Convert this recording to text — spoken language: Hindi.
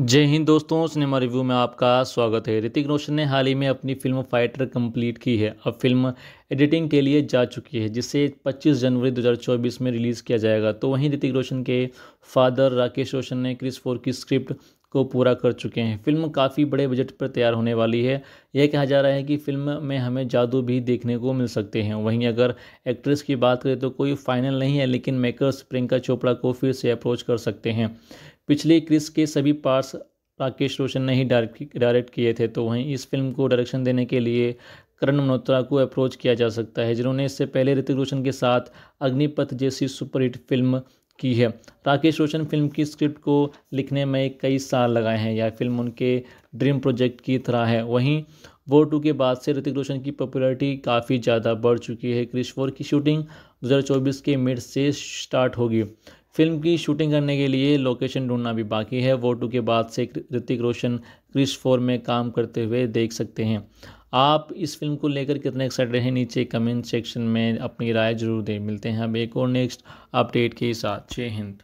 जय हिंद दोस्तों सिनेमा रिव्यू में आपका स्वागत है ऋतिक रोशन ने हाल ही में अपनी फिल्म फाइटर कंप्लीट की है अब फिल्म एडिटिंग के लिए जा चुकी है जिसे 25 जनवरी 2024 में रिलीज़ किया जाएगा तो वहीं ऋतिक रोशन के फादर राकेश रोशन ने क्रिस फोर की स्क्रिप्ट को पूरा कर चुके हैं फिल्म काफ़ी बड़े बजट पर तैयार होने वाली है यह कहा जा रहा है कि फिल्म में हमें जादू भी देखने को मिल सकते हैं वहीं अगर एक्ट्रेस की बात करें तो कोई फाइनल नहीं है लेकिन मेकर्स प्रियंका चोपड़ा को फिर से अप्रोच कर सकते हैं पिछले क्रिस के सभी पार्ट्स राकेश रोशन ने ही डायरेक्ट किए थे तो वहीं इस फिल्म को डायरेक्शन देने के लिए करण मल्होत्रा को अप्रोच किया जा सकता है जिन्होंने इससे पहले ऋतिक रोशन के साथ अग्निपथ जैसी सुपरहिट फिल्म की है राकेश रोशन फिल्म की स्क्रिप्ट को लिखने में कई साल लगाए हैं यह फिल्म उनके ड्रीम प्रोजेक्ट की तरह है वहीं वो टू के बाद से ऋतिक रोशन की पॉपुलैरिटी काफ़ी ज़्यादा बढ़ चुकी है क्रिश फोर की शूटिंग 2024 के मिड से स्टार्ट होगी फिल्म की शूटिंग करने के लिए लोकेशन ढूंढना भी बाकी है वो टू के बाद से ऋतिक रोशन क्रिश फोर में काम करते हुए देख सकते हैं आप इस फिल्म को लेकर कितने एक्साइटेड हैं नीचे कमेंट सेक्शन में अपनी राय जरूर दें मिलते हैं अब एक और नेक्स्ट अपडेट के साथ जय हिंद